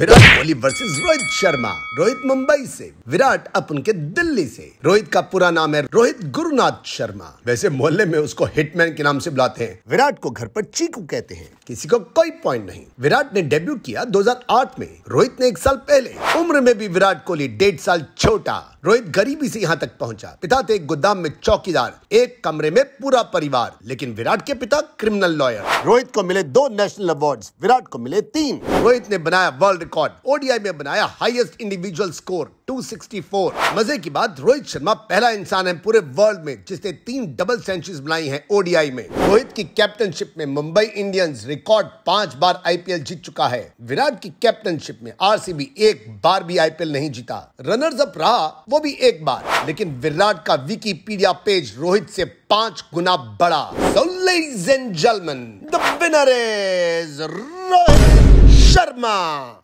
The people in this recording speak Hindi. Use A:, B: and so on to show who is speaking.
A: विराट कोहली वर्सेस रोहित शर्मा रोहित मुंबई से विराट अपन उनके दिल्ली से रोहित का पूरा नाम है रोहित गुरुनाथ शर्मा वैसे मोहल्ले में उसको हिटमैन के नाम से बुलाते हैं विराट को घर पर चीकू कहते हैं किसी को कोई पॉइंट नहीं विराट ने डेब्यू किया 2008 में रोहित ने एक साल पहले उम्र में भी विराट कोहली डेढ़ साल छोटा रोहित गरीबी से यहाँ तक पहुँचा पिता थे एक गोदाम में चौकीदार एक कमरे में पूरा परिवार लेकिन विराट के पिता क्रिमिनल लॉयर रोहित को मिले दो नेशनल अवार्ड विराट को मिले तीन रोहित ने बनाया वर्ल्ड रिकॉर्ड ओडीआई में बनाया हाईएस्ट इंडिविजुअल स्कोर 264 मजे की बात रोहित शर्मा पहला इंसान है पूरे वर्ल्ड में जिसने तीन डबल सेंचुरी बनाई हैं ओडीआई में रोहित की कैप्टनशिप में मुंबई इंडियंस रिकॉर्ड पांच बार आईपीएल जीत चुका है विराट की कैप्टनशिप में आरसीबी एक बार भी आईपीएल नहीं जीता रनर्स अप रहा वो भी एक बार लेकिन विराट का विकीपीडिया पेज रोहित से पांच गुना बड़ा so ladies and gentlemen the winner is Rohit Sharma.